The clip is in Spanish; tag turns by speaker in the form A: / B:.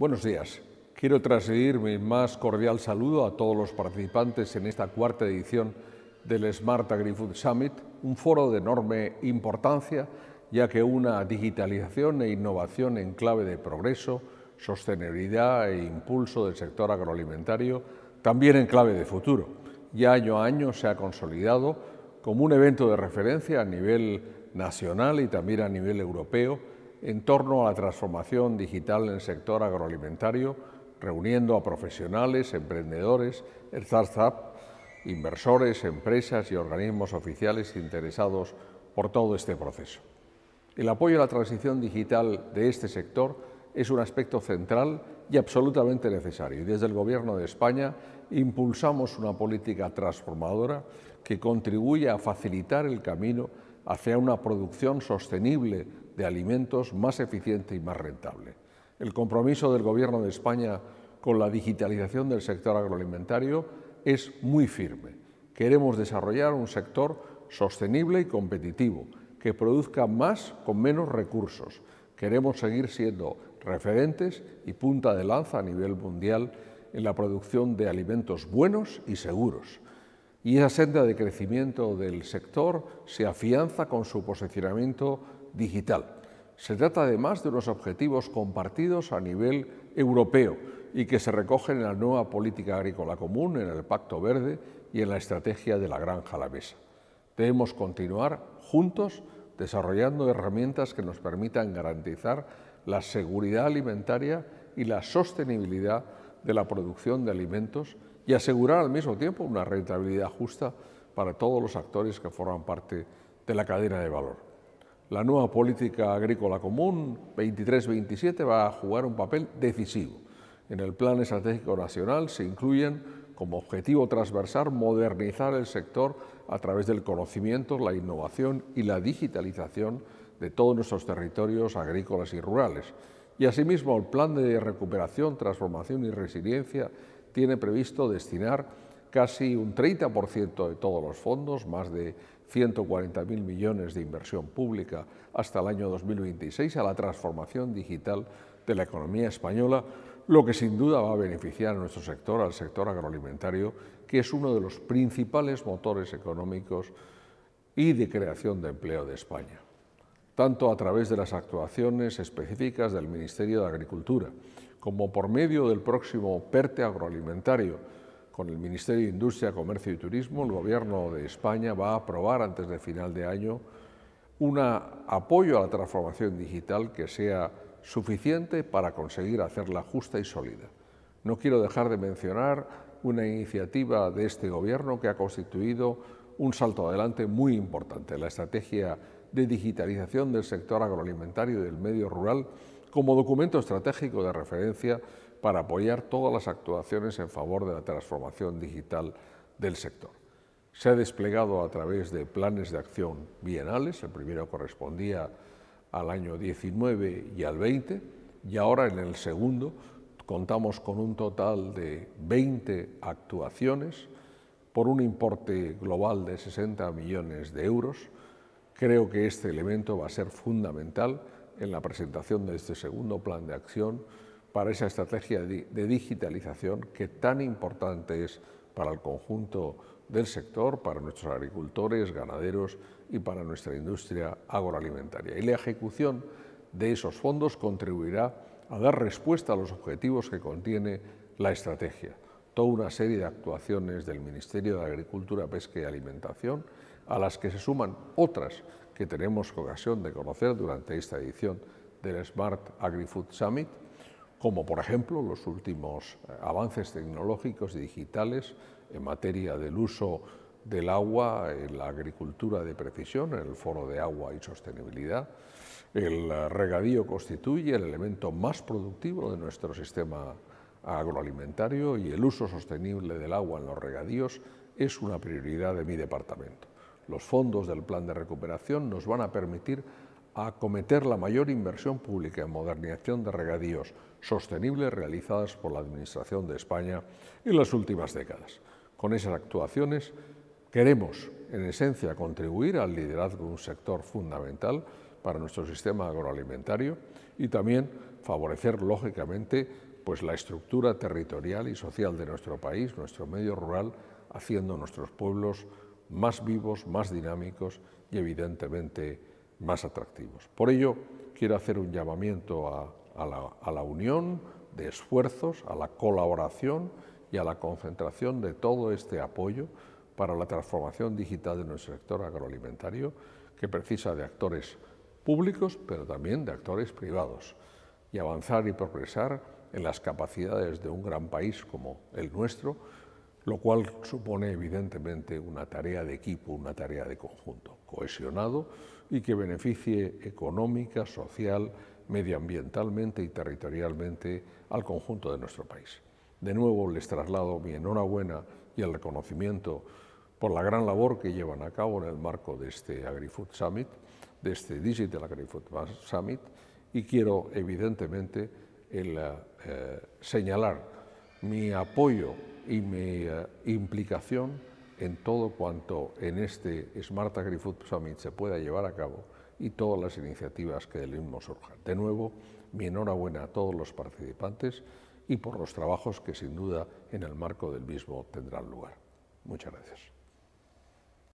A: Buenos días. Quiero transmitir mi más cordial saludo a todos los participantes en esta cuarta edición del Smart Agri-Food Summit, un foro de enorme importancia, ya que una digitalización e innovación en clave de progreso, sostenibilidad e impulso del sector agroalimentario, también en clave de futuro. Ya año a año se ha consolidado como un evento de referencia a nivel nacional y también a nivel europeo en torno a la transformación digital en el sector agroalimentario, reuniendo a profesionales, emprendedores, startups, inversores, empresas y organismos oficiales interesados por todo este proceso. El apoyo a la transición digital de este sector es un aspecto central y absolutamente necesario. Y desde el Gobierno de España impulsamos una política transformadora que contribuya a facilitar el camino hacia una producción sostenible de alimentos más eficiente y más rentable. El compromiso del Gobierno de España con la digitalización del sector agroalimentario es muy firme. Queremos desarrollar un sector sostenible y competitivo, que produzca más con menos recursos. Queremos seguir siendo referentes y punta de lanza a nivel mundial en la producción de alimentos buenos y seguros. Y esa senda de crecimiento del sector se afianza con su posicionamiento digital. Se trata además de unos objetivos compartidos a nivel europeo y que se recogen en la nueva política agrícola común, en el Pacto Verde y en la estrategia de la granja la Mesa. Debemos continuar juntos desarrollando herramientas que nos permitan garantizar la seguridad alimentaria y la sostenibilidad de la producción de alimentos y asegurar al mismo tiempo una rentabilidad justa para todos los actores que forman parte de la cadena de valor la nueva política agrícola común 23-27 va a jugar un papel decisivo. En el Plan Estratégico Nacional se incluyen como objetivo transversal modernizar el sector a través del conocimiento, la innovación y la digitalización de todos nuestros territorios agrícolas y rurales. Y asimismo, el Plan de Recuperación, Transformación y Resiliencia tiene previsto destinar casi un 30% de todos los fondos, más de 140.000 millones de inversión pública hasta el año 2026 a la transformación digital de la economía española, lo que sin duda va a beneficiar a nuestro sector, al sector agroalimentario, que es uno de los principales motores económicos y de creación de empleo de España, tanto a través de las actuaciones específicas del Ministerio de Agricultura, como por medio del próximo PERTE agroalimentario, con el Ministerio de Industria, Comercio y Turismo, el Gobierno de España va a aprobar antes del final de año un apoyo a la transformación digital que sea suficiente para conseguir hacerla justa y sólida. No quiero dejar de mencionar una iniciativa de este Gobierno que ha constituido un salto adelante muy importante, la estrategia de digitalización del sector agroalimentario y del medio rural como documento estratégico de referencia para apoyar todas las actuaciones en favor de la transformación digital del sector. Se ha desplegado a través de planes de acción bienales, el primero correspondía al año 19 y al 20, y ahora en el segundo contamos con un total de 20 actuaciones por un importe global de 60 millones de euros. Creo que este elemento va a ser fundamental en la presentación de este segundo plan de acción para esa estrategia de digitalización que tan importante es para el conjunto del sector, para nuestros agricultores, ganaderos y para nuestra industria agroalimentaria. Y la ejecución de esos fondos contribuirá a dar respuesta a los objetivos que contiene la estrategia. Toda una serie de actuaciones del Ministerio de Agricultura, Pesca y Alimentación, a las que se suman otras que tenemos ocasión de conocer durante esta edición del Smart AgriFood Summit, como por ejemplo los últimos eh, avances tecnológicos y digitales en materia del uso del agua en la agricultura de precisión, en el foro de agua y sostenibilidad. El eh, regadío constituye el elemento más productivo de nuestro sistema agroalimentario y el uso sostenible del agua en los regadíos es una prioridad de mi departamento. Los fondos del plan de recuperación nos van a permitir a acometer la mayor inversión pública en modernización de regadíos sostenibles realizadas por la Administración de España en las últimas décadas. Con esas actuaciones queremos, en esencia, contribuir al liderazgo de un sector fundamental para nuestro sistema agroalimentario y también favorecer, lógicamente, pues la estructura territorial y social de nuestro país, nuestro medio rural, haciendo nuestros pueblos más vivos, más dinámicos y, evidentemente, más atractivos. Por ello, quiero hacer un llamamiento a, a la unión de esfuerzos, a la colaboración y a la concentración de todo este apoyo para la transformación digital de nuestro sector agroalimentario, que precisa de actores públicos, pero también de actores privados, y avanzar y progresar en las capacidades de un gran país como el nuestro, lo cual supone evidentemente una tarea de equipo, una tarea de conjunto, cohesionado y que beneficie económica, social, medioambientalmente y territorialmente al conjunto de nuestro país. De nuevo les traslado mi enhorabuena y el reconocimiento por la gran labor que llevan a cabo en el marco de este AgriFood Summit, de este Digital AgriFood Summit, y quiero evidentemente eh, señalar mi apoyo y mi eh, implicación en todo cuanto en este Smart Agri-Food Summit se pueda llevar a cabo y todas las iniciativas que del mismo surjan. De nuevo, mi enhorabuena a todos los participantes y por los trabajos que sin duda en el marco del mismo tendrán lugar. Muchas gracias.